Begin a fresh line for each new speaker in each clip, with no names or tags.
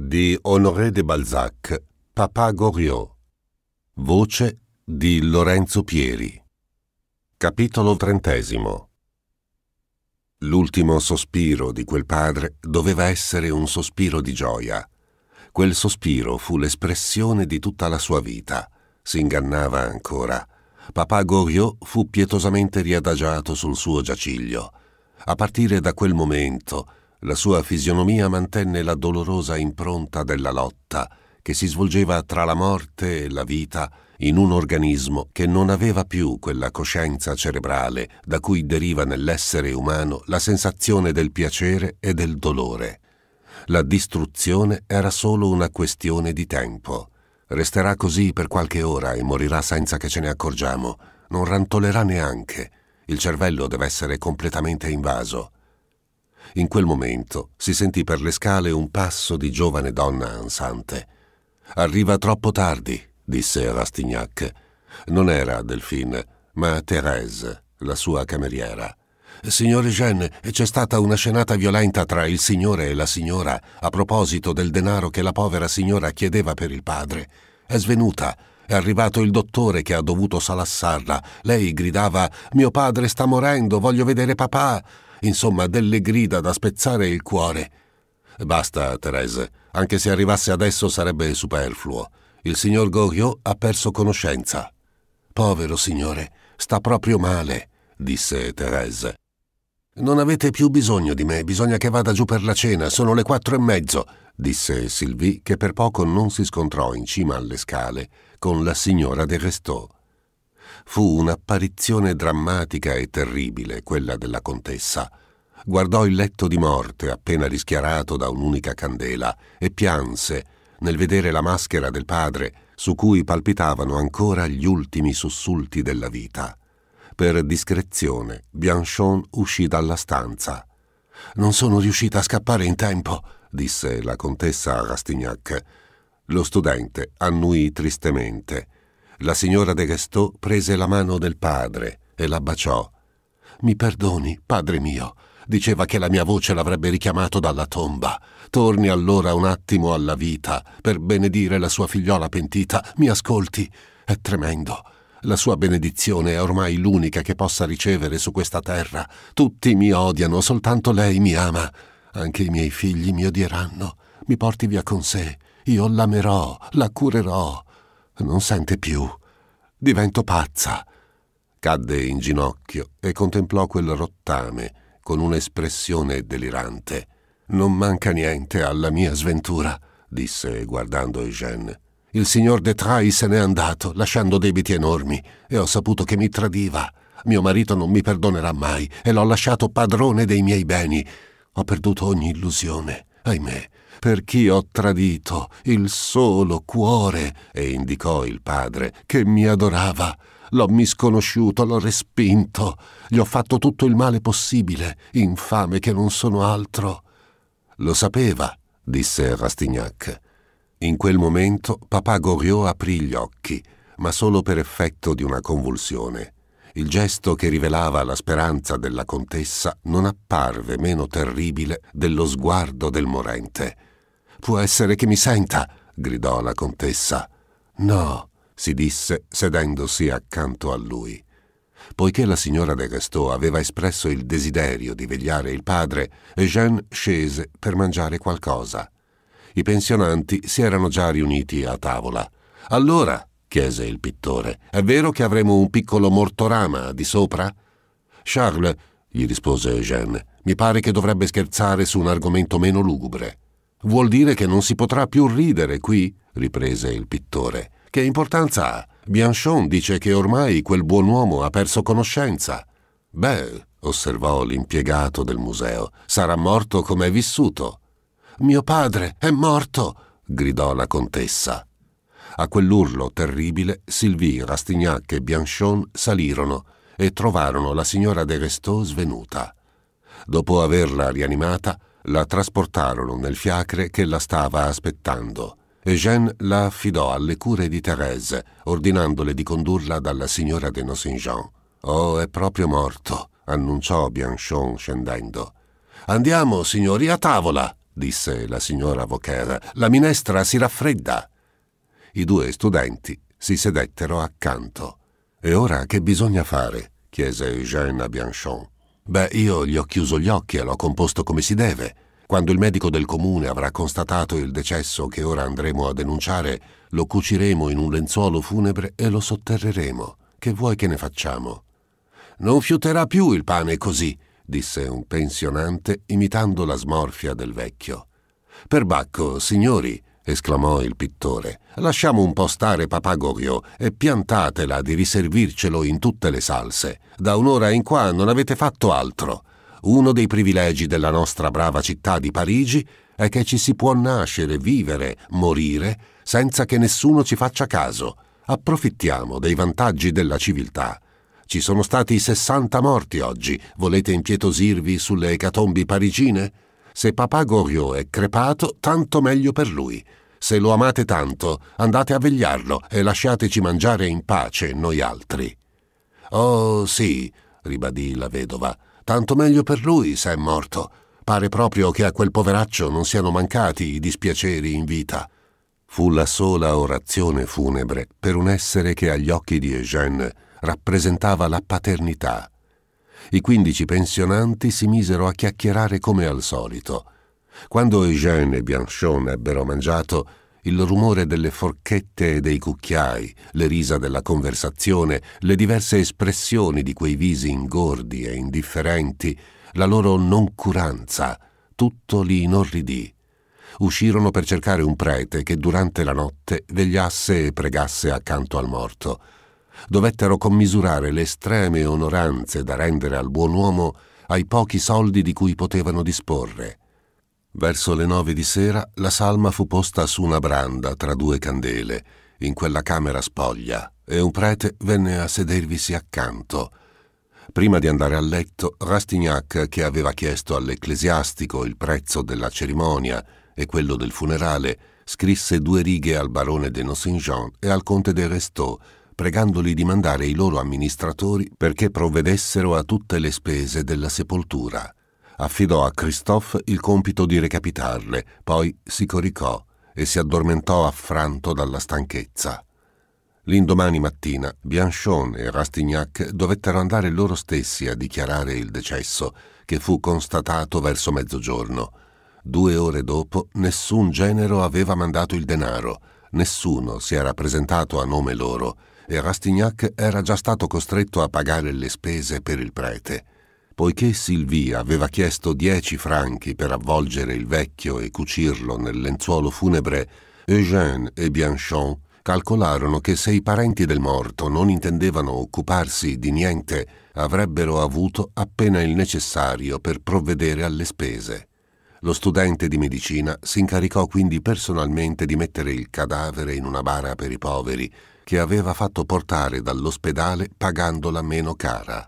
di Honoré de Balzac, Papà Goriot. Voce di Lorenzo Pieri. Capitolo trentesimo. L'ultimo sospiro di quel padre doveva essere un sospiro di gioia. Quel sospiro fu l'espressione di tutta la sua vita. Si ingannava ancora. Papà Goriot fu pietosamente riadagiato sul suo giaciglio. A partire da quel momento, la sua fisionomia mantenne la dolorosa impronta della lotta che si svolgeva tra la morte e la vita in un organismo che non aveva più quella coscienza cerebrale da cui deriva nell'essere umano la sensazione del piacere e del dolore. La distruzione era solo una questione di tempo. Resterà così per qualche ora e morirà senza che ce ne accorgiamo. Non rantolerà neanche. Il cervello deve essere completamente invaso. In quel momento si sentì per le scale un passo di giovane donna ansante. Arriva troppo tardi, disse Rastignac. Non era Delphine, ma Thérèse, la sua cameriera. Signore Jeanne, c'è stata una scenata violenta tra il signore e la signora a proposito del denaro che la povera signora chiedeva per il padre. È svenuta. È arrivato il dottore che ha dovuto salassarla. Lei gridava: Mio padre sta morendo, voglio vedere papà insomma delle grida da spezzare il cuore. Basta, Therese, anche se arrivasse adesso sarebbe superfluo. Il signor Goriot ha perso conoscenza. Povero signore, sta proprio male, disse Therese. Non avete più bisogno di me, bisogna che vada giù per la cena, sono le quattro e mezzo, disse Sylvie, che per poco non si scontrò in cima alle scale con la signora de Restaud. Fu un'apparizione drammatica e terribile quella della contessa. Guardò il letto di morte appena rischiarato da un'unica candela e pianse nel vedere la maschera del padre su cui palpitavano ancora gli ultimi sussulti della vita. Per discrezione, Bianchon uscì dalla stanza. Non sono riuscita a scappare in tempo, disse la contessa a Rastignac. Lo studente annuì tristemente la signora de Guestò prese la mano del padre e la baciò. Mi perdoni, padre mio. Diceva che la mia voce l'avrebbe richiamato dalla tomba. Torni allora un attimo alla vita per benedire la sua figliola pentita. Mi ascolti. È tremendo. La sua benedizione è ormai l'unica che possa ricevere su questa terra. Tutti mi odiano, soltanto lei mi ama. Anche i miei figli mi odieranno. Mi porti via con sé. Io l'amerò, la curerò, non sente più. Divento pazza. Cadde in ginocchio e contemplò quel rottame con un'espressione delirante. Non manca niente alla mia sventura, disse guardando Eugène. Il signor De Trai se n'è andato, lasciando debiti enormi, e ho saputo che mi tradiva. Mio marito non mi perdonerà mai e l'ho lasciato padrone dei miei beni. Ho perduto ogni illusione. Ahimè, per chi ho tradito il solo cuore, e indicò il padre, che mi adorava. L'ho misconosciuto, l'ho respinto, gli ho fatto tutto il male possibile, infame che non sono altro. Lo sapeva, disse Rastignac. In quel momento papà Goriot aprì gli occhi, ma solo per effetto di una convulsione. Il gesto che rivelava la speranza della contessa non apparve meno terribile dello sguardo del morente. Può essere che mi senta, gridò la contessa. No, si disse, sedendosi accanto a lui. Poiché la signora de Restò aveva espresso il desiderio di vegliare il padre, Jeanne scese per mangiare qualcosa. I pensionanti si erano già riuniti a tavola. Allora, chiese il pittore, è vero che avremo un piccolo mortorama di sopra? Charles, gli rispose Eugène, mi pare che dovrebbe scherzare su un argomento meno lugubre. Vuol dire che non si potrà più ridere qui? riprese il pittore. Che importanza ha? Bianchon dice che ormai quel buon uomo ha perso conoscenza. Beh, osservò l'impiegato del museo, sarà morto come è vissuto. Mio padre è morto! gridò la contessa. A quell'urlo terribile, Sylvie, Rastignac e Bianchon salirono e trovarono la signora de Restaud svenuta. Dopo averla rianimata, la trasportarono nel fiacre che la stava aspettando e Jeanne la affidò alle cure di Thérèse, ordinandole di condurla dalla signora de Nucingen. «Oh, è proprio morto», annunciò Bianchon scendendo. «Andiamo, signori, a tavola!» disse la signora Vauquer. «La minestra si raffredda!» I due studenti si sedettero accanto. «E ora che bisogna fare?» chiese Jeanne a Bianchon. Beh, io gli ho chiuso gli occhi e l'ho composto come si deve. Quando il medico del comune avrà constatato il decesso che ora andremo a denunciare, lo cuciremo in un lenzuolo funebre e lo sotterreremo. Che vuoi che ne facciamo? Non fiuterà più il pane così, disse un pensionante, imitando la smorfia del vecchio. Perbacco, signori, esclamò il pittore. Lasciamo un po' stare papà Papagorio e piantatela di riservircelo in tutte le salse. Da un'ora in qua non avete fatto altro. Uno dei privilegi della nostra brava città di Parigi è che ci si può nascere, vivere, morire senza che nessuno ci faccia caso. Approfittiamo dei vantaggi della civiltà. Ci sono stati 60 morti oggi. Volete impietosirvi sulle ecatombi parigine? Se Papà Goriot è crepato, tanto meglio per lui. Se lo amate tanto, andate a vegliarlo e lasciateci mangiare in pace noi altri. Oh sì, ribadì la vedova, tanto meglio per lui se è morto. Pare proprio che a quel poveraccio non siano mancati i dispiaceri in vita. Fu la sola orazione funebre per un essere che agli occhi di Eugène rappresentava la paternità. I quindici pensionanti si misero a chiacchierare come al solito quando Eugène e Bianchon ebbero mangiato, il rumore delle forchette e dei cucchiai, le risa della conversazione, le diverse espressioni di quei visi ingordi e indifferenti, la loro noncuranza, tutto li inorridì. Uscirono per cercare un prete che durante la notte vegliasse e pregasse accanto al morto. Dovettero commisurare le estreme onoranze da rendere al buon uomo ai pochi soldi di cui potevano disporre. Verso le nove di sera la salma fu posta su una branda tra due candele, in quella camera spoglia, e un prete venne a sedervisi accanto. Prima di andare a letto, Rastignac, che aveva chiesto all'ecclesiastico il prezzo della cerimonia e quello del funerale, scrisse due righe al barone de Nucingen e al conte de Restaud, pregandoli di mandare i loro amministratori perché provvedessero a tutte le spese della sepoltura affidò a Christophe il compito di recapitarle, poi si coricò e si addormentò affranto dalla stanchezza. L'indomani mattina Bianchon e Rastignac dovettero andare loro stessi a dichiarare il decesso, che fu constatato verso mezzogiorno. Due ore dopo nessun genero aveva mandato il denaro, nessuno si era presentato a nome loro e Rastignac era già stato costretto a pagare le spese per il prete. Poiché Silvia aveva chiesto dieci franchi per avvolgere il vecchio e cucirlo nel lenzuolo funebre, Eugène e Bianchon calcolarono che se i parenti del morto non intendevano occuparsi di niente, avrebbero avuto appena il necessario per provvedere alle spese. Lo studente di medicina si incaricò quindi personalmente di mettere il cadavere in una bara per i poveri, che aveva fatto portare dall'ospedale pagandola meno cara.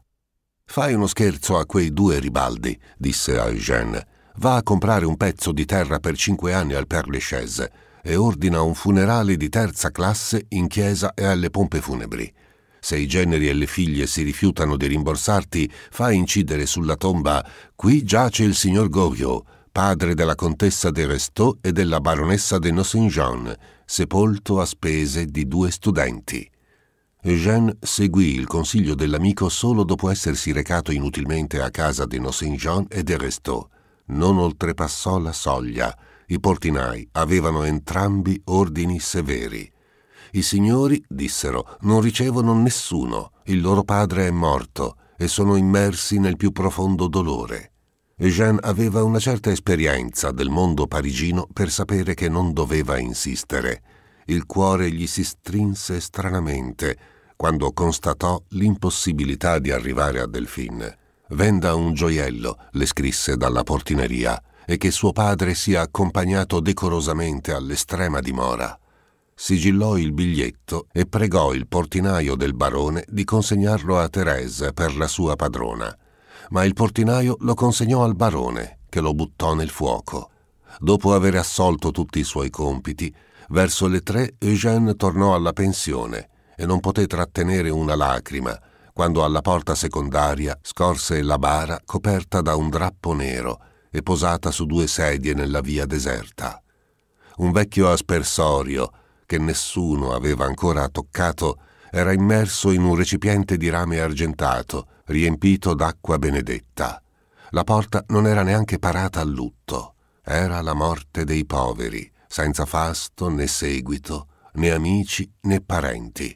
Fai uno scherzo a quei due ribaldi, disse a Eugène. Va a comprare un pezzo di terra per cinque anni al Père Lachaise e ordina un funerale di terza classe in chiesa e alle pompe funebri. Se i generi e le figlie si rifiutano di rimborsarti, fai incidere sulla tomba «Qui giace il signor Goriot, padre della contessa de Restaud e della baronessa de Nucingen, sepolto a spese di due studenti». Eugène seguì il consiglio dell'amico solo dopo essersi recato inutilmente a casa di Saint-Jean e de Restò. Non oltrepassò la soglia. I portinai avevano entrambi ordini severi. I signori, dissero, non ricevono nessuno, il loro padre è morto e sono immersi nel più profondo dolore. Jean aveva una certa esperienza del mondo parigino per sapere che non doveva insistere il cuore gli si strinse stranamente quando constatò l'impossibilità di arrivare a Delphine. Venda un gioiello, le scrisse dalla portineria, e che suo padre sia accompagnato decorosamente all'estrema dimora. Sigillò il biglietto e pregò il portinaio del barone di consegnarlo a Thérèse per la sua padrona. Ma il portinaio lo consegnò al barone, che lo buttò nel fuoco. Dopo aver assolto tutti i suoi compiti, Verso le tre Eugène tornò alla pensione e non poté trattenere una lacrima quando alla porta secondaria scorse la bara coperta da un drappo nero e posata su due sedie nella via deserta. Un vecchio aspersorio, che nessuno aveva ancora toccato, era immerso in un recipiente di rame argentato, riempito d'acqua benedetta. La porta non era neanche parata a lutto, era la morte dei poveri senza fasto né seguito, né amici né parenti.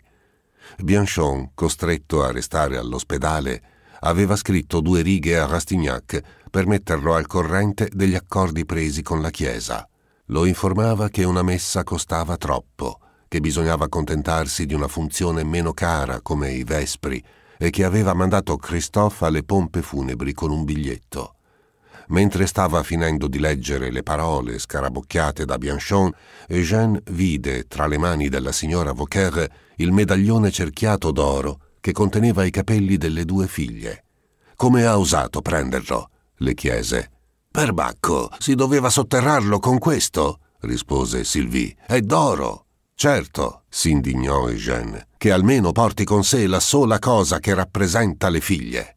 Bianchon, costretto a restare all'ospedale, aveva scritto due righe a Rastignac per metterlo al corrente degli accordi presi con la Chiesa. Lo informava che una messa costava troppo, che bisognava contentarsi di una funzione meno cara come i vespri e che aveva mandato Christophe alle pompe funebri con un biglietto. Mentre stava finendo di leggere le parole scarabocchiate da Bianchon, Eugène vide tra le mani della signora Vauquer il medaglione cerchiato d'oro che conteneva i capelli delle due figlie. Come ha osato prenderlo? le chiese. Perbacco, si doveva sotterrarlo con questo? rispose Sylvie. È d'oro. Certo, si indignò Eugène, che almeno porti con sé la sola cosa che rappresenta le figlie.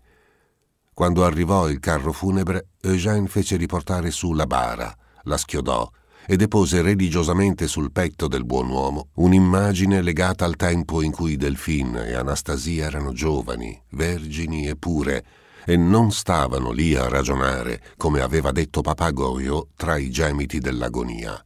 Quando arrivò il carro funebre, Eugène fece riportare su la bara, la schiodò e depose religiosamente sul petto del buon uomo un'immagine legata al tempo in cui Delphine e Anastasia erano giovani, vergini e pure, e non stavano lì a ragionare, come aveva detto papà Papagorio, tra i gemiti dell'agonia.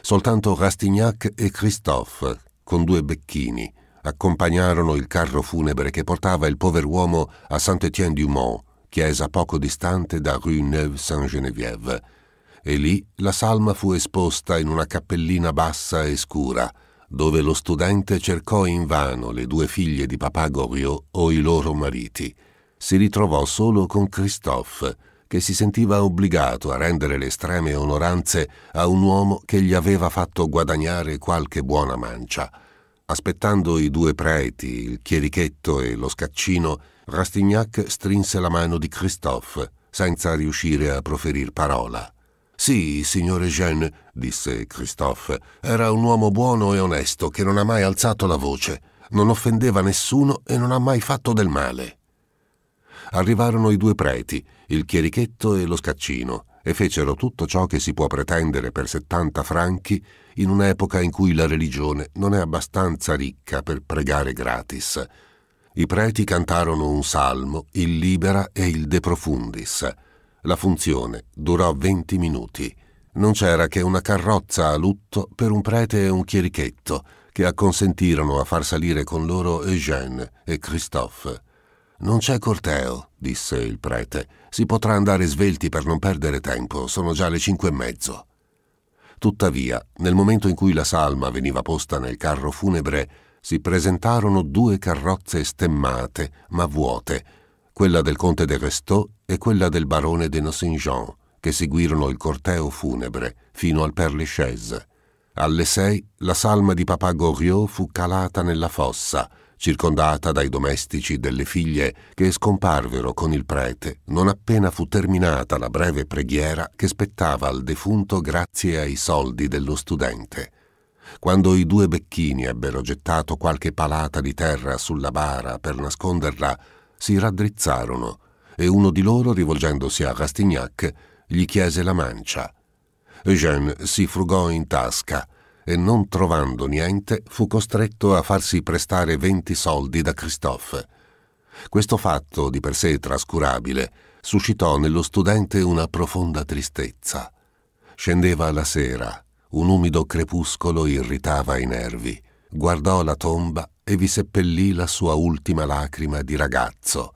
Soltanto Rastignac e Christophe, con due becchini, accompagnarono il carro funebre che portava il pover'uomo a Saint-Étienne-du-Mont, chiesa poco distante da Rue Neuve-Saint-Geneviève, e lì la salma fu esposta in una cappellina bassa e scura, dove lo studente cercò invano le due figlie di papà Goriot o i loro mariti. Si ritrovò solo con Christophe, che si sentiva obbligato a rendere le estreme onoranze a un uomo che gli aveva fatto guadagnare qualche buona mancia. Aspettando i due preti, il chierichetto e lo scaccino, Rastignac strinse la mano di Christophe, senza riuscire a proferir parola. Sì, signore Jeanne, disse Christophe, era un uomo buono e onesto che non ha mai alzato la voce, non offendeva nessuno e non ha mai fatto del male. Arrivarono i due preti, il chierichetto e lo scaccino, e fecero tutto ciò che si può pretendere per 70 franchi in un'epoca in cui la religione non è abbastanza ricca per pregare gratis. I preti cantarono un salmo, il Libera e il De Profundis. La funzione durò 20 minuti. Non c'era che una carrozza a lutto per un prete e un chierichetto che acconsentirono a far salire con loro Eugène e Christophe. Non c'è corteo, disse il prete. Si potrà andare svelti per non perdere tempo, sono già le cinque e mezzo. Tuttavia, nel momento in cui la salma veniva posta nel carro funebre, si presentarono due carrozze stemmate, ma vuote, quella del conte de Restaud e quella del barone de Nucingen, che seguirono il corteo funebre fino al Père Lachaise. Alle sei la salma di papà Goriot fu calata nella fossa, circondata dai domestici delle figlie che scomparvero con il prete non appena fu terminata la breve preghiera che spettava al defunto grazie ai soldi dello studente. Quando i due becchini ebbero gettato qualche palata di terra sulla bara per nasconderla, si raddrizzarono e uno di loro, rivolgendosi a Rastignac, gli chiese la mancia. Eugène si frugò in tasca e non trovando niente fu costretto a farsi prestare venti soldi da Christophe. Questo fatto, di per sé trascurabile, suscitò nello studente una profonda tristezza. Scendeva la sera, un umido crepuscolo irritava i nervi. Guardò la tomba e vi seppellì la sua ultima lacrima di ragazzo,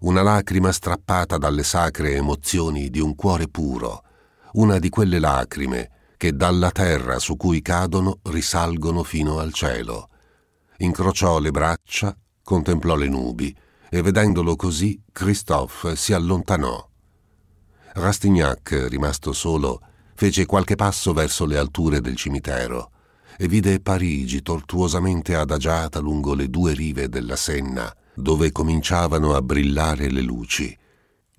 una lacrima strappata dalle sacre emozioni di un cuore puro, una di quelle lacrime che dalla terra su cui cadono risalgono fino al cielo. Incrociò le braccia, contemplò le nubi e vedendolo così Christophe si allontanò. Rastignac, rimasto solo, fece qualche passo verso le alture del cimitero e vide Parigi tortuosamente adagiata lungo le due rive della Senna, dove cominciavano a brillare le luci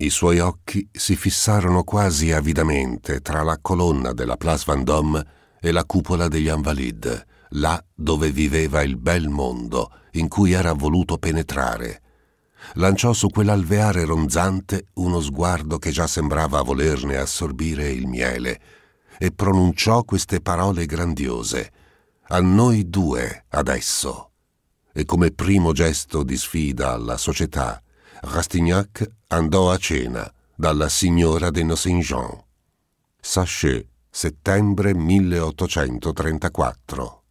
i suoi occhi si fissarono quasi avidamente tra la colonna della Place Vendôme e la cupola degli Invalides, là dove viveva il bel mondo in cui era voluto penetrare. Lanciò su quell'alveare ronzante uno sguardo che già sembrava volerne assorbire il miele e pronunciò queste parole grandiose. A noi due adesso. E come primo gesto di sfida alla società Rastignac andò a cena dalla signora de Nucingen. Sachet, settembre 1834.